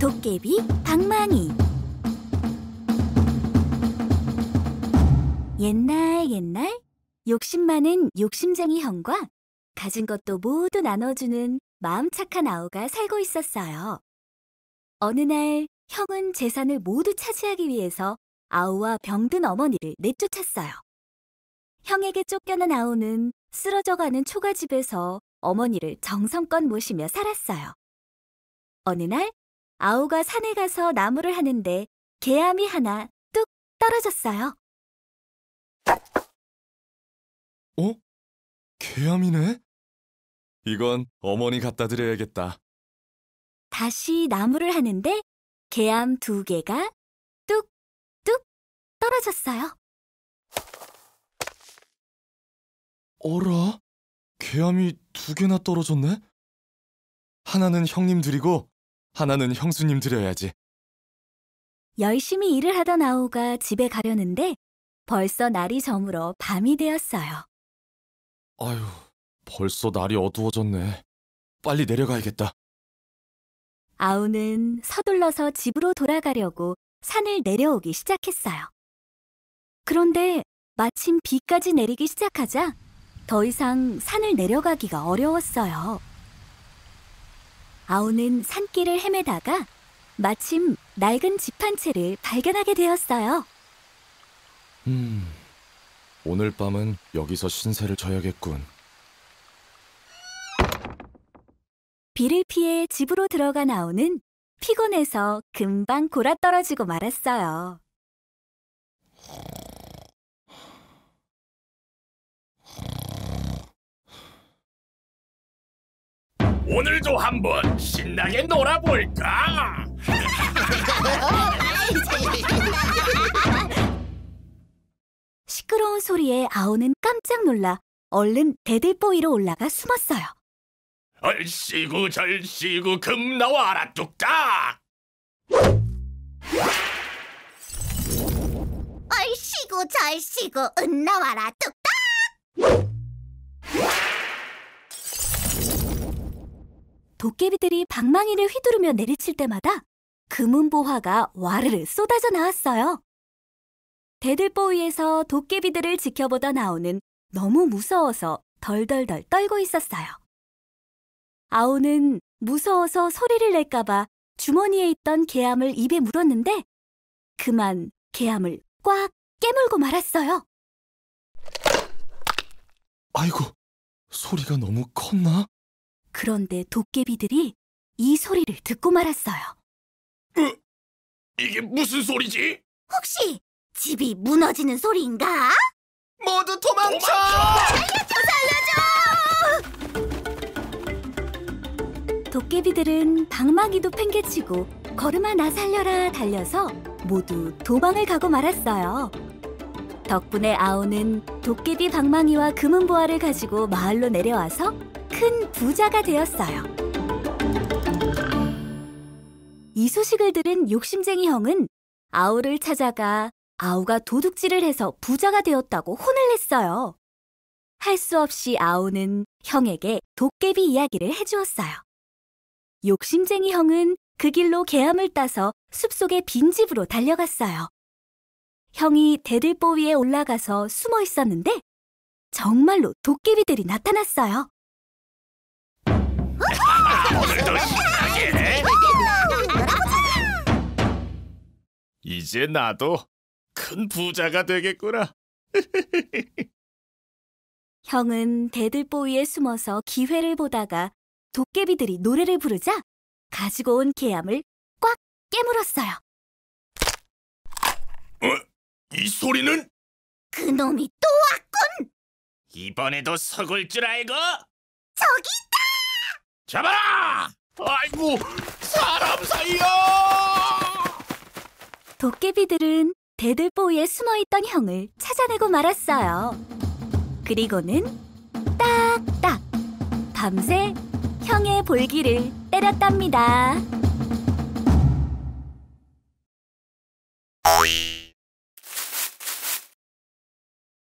도깨비 방망이 옛날 옛날 욕심 많은 욕심쟁이 형과 가진 것도 모두 나눠주는 마음 착한 아우가 살고 있었어요. 어느 날 형은 재산을 모두 차지하기 위해서 아우와 병든 어머니를 내쫓았어요. 형에게 쫓겨나 나오는 쓰러져가는 초가집에서 어머니를 정성껏 모시며 살았어요. 어느 날 아우가 산에 가서 나무를 하는데 개암이 하나 뚝 떨어졌어요. 어? 개암이네? 이건 어머니 갖다 드려야겠다. 다시 나무를 하는데 개암 두 개가 뚝 뚝 떨어졌어요. 어라? 개암이 두 개나 떨어졌네? 하나는 형님 드리고 하나는 형수님 드려야지. 열심히 일을 하던 아우가 집에 가려는데 벌써 날이 저물어 밤이 되었어요. 아유, 벌써 날이 어두워졌네. 빨리 내려가야겠다. 아우는 서둘러서 집으로 돌아가려고 산을 내려오기 시작했어요. 그런데 마침 비까지 내리기 시작하자 더 이상 산을 내려가기가 어려웠어요. 아우는 산길을 헤매다가 마침 낡은 집한 채를 발견하게 되었어요. 음, 오늘 밤은 여기서 신세를 져야겠군. 비를 피해 집으로 들어가 나오는 피곤해서 금방 골아떨어지고 말았어요. 오늘도 한번 신나게 놀아볼까? 시끄러운 소리에 아오는 깜짝 놀라 얼른 대들보이로 올라가 숨었어요. 얼씨구 절씨구 금 나와라 뚝딱! 얼씨구 절씨구 은 나와라 뚝딱! 도깨비들이 방망이를 휘두르며 내리칠 때마다 금은보화가 와르르 쏟아져 나왔어요. 대들보위에서 도깨비들을 지켜보다 나오는 너무 무서워서 덜덜덜 떨고 있었어요. 아오는 무서워서 소리를 낼까봐 주머니에 있던 개암을 입에 물었는데 그만 개암을 꽉 깨물고 말았어요. 아이고, 소리가 너무 컸나? 그런데 도깨비들이 이 소리를 듣고 말았어요. 으, 이게 무슨 소리지? 혹시 집이 무너지는 소리인가? 모두 도망쳐! 살려줘! 살려줘! 도깨비들은 방망이도 팽개치고 걸음아 나 살려라 달려서 모두 도망을 가고 말았어요. 덕분에 아오는 도깨비 방망이와 금은보화를 가지고 마을로 내려와서 큰 부자가 되었어요. 이 소식을 들은 욕심쟁이 형은 아우를 찾아가 아우가 도둑질을 해서 부자가 되었다고 혼을 냈어요. 할 수 없이 아우는 형에게 도깨비 이야기를 해주었어요. 욕심쟁이 형은 그 길로 개암을 따서 숲속의 빈집으로 달려갔어요. 형이 대들보 위에 올라가서 숨어 있었는데 정말로 도깨비들이 나타났어요. 더 신나게! 이제 나도 큰 부자가 되겠구나. 형은 대들보위에 숨어서 기회를 보다가 도깨비들이 노래를 부르자 가지고 온 계암을 꽉 깨물었어요. 어? 이 소리는? 그놈이 또 왔군! 이번에도 속을 줄 알고? 저기 있다! 잡아라! 아이고, 사람 사이야! 도깨비들은 대들보에 숨어있던 형을 찾아내고 말았어요. 그리고는 딱딱 밤새 형의 볼기를 때렸답니다.